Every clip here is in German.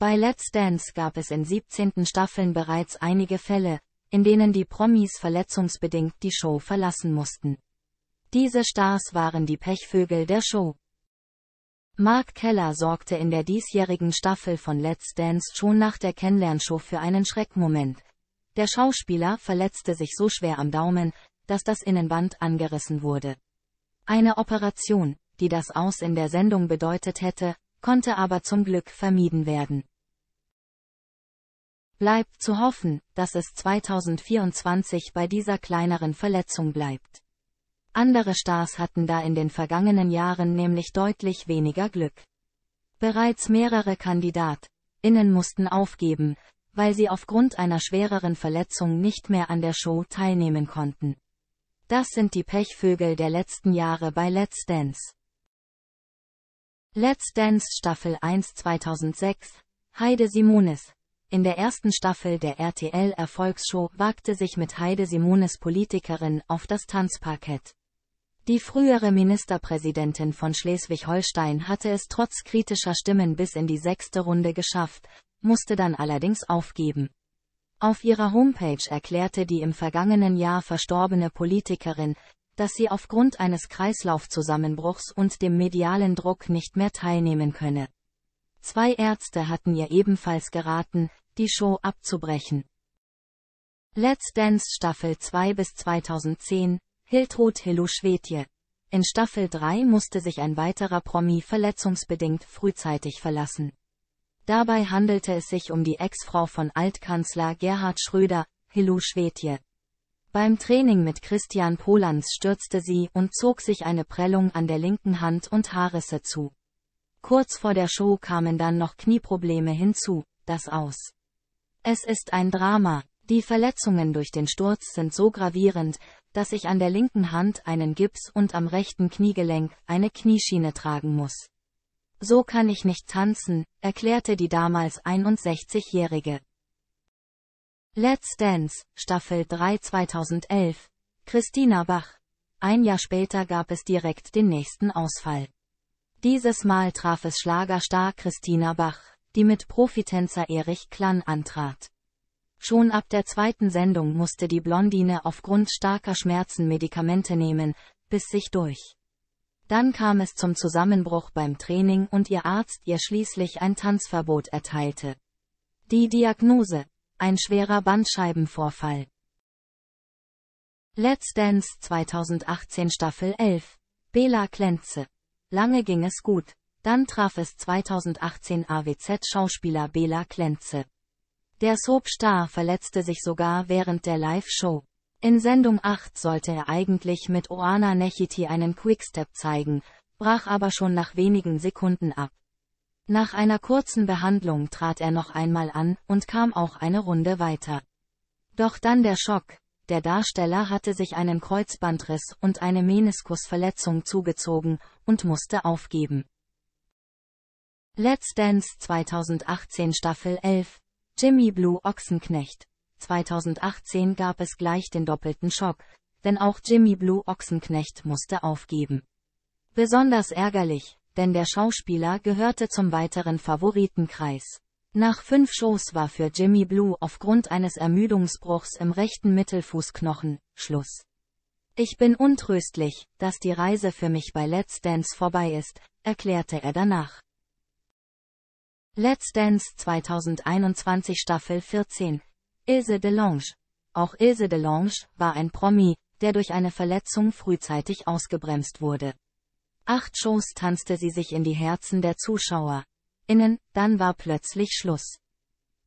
Bei Let's Dance gab es in 17. Staffeln bereits einige Fälle, in denen die Promis verletzungsbedingt die Show verlassen mussten. Diese Stars waren die Pechvögel der Show. Mark Keller sorgte in der diesjährigen Staffel von Let's Dance schon nach der Kennenlernshow für einen Schreckmoment. Der Schauspieler verletzte sich so schwer am Daumen, dass das Innenband angerissen wurde. Eine Operation, die das Aus in der Sendung bedeutet hätte, konnte aber zum Glück vermieden werden. Bleibt zu hoffen, dass es 2024 bei dieser kleineren Verletzung bleibt. Andere Stars hatten da in den vergangenen Jahren nämlich deutlich weniger Glück. Bereits mehrere KandidatInnen mussten aufgeben, weil sie aufgrund einer schwereren Verletzung nicht mehr an der Show teilnehmen konnten. Das sind die Pechvögel der letzten Jahre bei Let's Dance. Let's Dance Staffel 1 2006, Heide Simonis. In der ersten Staffel der RTL Erfolgsshow wagte sich mit Heide Simonis Politikerin auf das Tanzparkett. Die frühere Ministerpräsidentin von Schleswig-Holstein hatte es trotz kritischer Stimmen bis in die sechste Runde geschafft, musste dann allerdings aufgeben. Auf ihrer Homepage erklärte die im vergangenen Jahr verstorbene Politikerin, dass sie aufgrund eines Kreislaufzusammenbruchs und dem medialen Druck nicht mehr teilnehmen könne. Zwei Ärzte hatten ihr ebenfalls geraten, die Show abzubrechen. Let's Dance Staffel 2 bis 2010, Hiltrud Hiluschwetje. In Staffel 3 musste sich ein weiterer Promi verletzungsbedingt frühzeitig verlassen. Dabei handelte es sich um die Ex-Frau von Altkanzler Gerhard Schröder, Hilu Schwetje. Beim Training mit Christian Polans stürzte sie und zog sich eine Prellung an der linken Hand und Haarrisse zu. Kurz vor der Show kamen dann noch Knieprobleme hinzu, das aus. Es ist ein Drama, die Verletzungen durch den Sturz sind so gravierend, dass ich an der linken Hand einen Gips und am rechten Kniegelenk eine Knieschiene tragen muss. So kann ich nicht tanzen, erklärte die damals 61-Jährige. Let's Dance, Staffel 3 2011. Christina Bach. Ein Jahr später gab es direkt den nächsten Ausfall. Dieses Mal traf es Schlagerstar Christina Bach, die mit Profitänzer Erich Klann antrat. Schon ab der zweiten Sendung musste die Blondine aufgrund starker Schmerzen Medikamente nehmen, bis sich durch. Dann kam es zum Zusammenbruch beim Training und ihr Arzt ihr schließlich ein Tanzverbot erteilte. Die Diagnose, ein schwerer Bandscheibenvorfall. Let's Dance 2018 Staffel 11. Bela Klenze. Lange ging es gut, dann traf es 2018 AWZ-Schauspieler Bela Klenze. Der Soapstar verletzte sich sogar während der Live-Show. In Sendung 8 sollte er eigentlich mit Oana Nechiti einen Quickstep zeigen, brach aber schon nach wenigen Sekunden ab. Nach einer kurzen Behandlung trat er noch einmal an und kam auch eine Runde weiter. Doch dann der Schock. Der Darsteller hatte sich einen Kreuzbandriss und eine Meniskusverletzung zugezogen und musste aufgeben. Let's Dance 2018 Staffel 11 Jimmy Blue Ochsenknecht 2018 gab es gleich den doppelten Schock, denn auch Jimmy Blue Ochsenknecht musste aufgeben. Besonders ärgerlich, denn der Schauspieler gehörte zum weiteren Favoritenkreis. Nach fünf Shows war für Jimmy Blue aufgrund eines Ermüdungsbruchs im rechten Mittelfußknochen Schluss. Ich bin untröstlich, dass die Reise für mich bei Let's Dance vorbei ist, erklärte er danach. Let's Dance 2021 Staffel 14. Ilse DeLange. Auch Ilse DeLange war ein Promi, der durch eine Verletzung frühzeitig ausgebremst wurde. Acht Shows tanzte sie sich in die Herzen der Zuschauer. Innen, dann war plötzlich Schluss.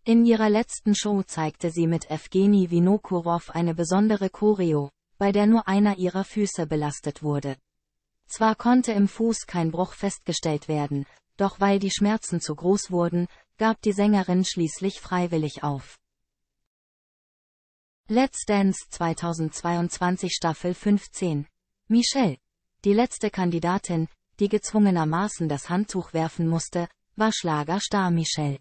In ihrer letzten Show zeigte sie mit Evgeni Vinokurov eine besondere Choreo, bei der nur einer ihrer Füße belastet wurde. Zwar konnte im Fuß kein Bruch festgestellt werden, doch weil die Schmerzen zu groß wurden, gab die Sängerin schließlich freiwillig auf. Let's Dance 2022 Staffel 15 Michelle die letzte Kandidatin, die gezwungenermaßen das Handtuch werfen musste, war Schlagerstar Michelle.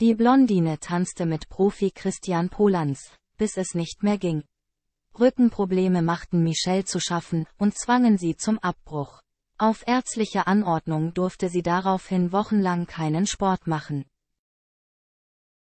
Die Blondine tanzte mit Profi Christian Polans, bis es nicht mehr ging. Rückenprobleme machten Michelle zu schaffen und zwangen sie zum Abbruch. Auf ärztliche Anordnung durfte sie daraufhin wochenlang keinen Sport machen.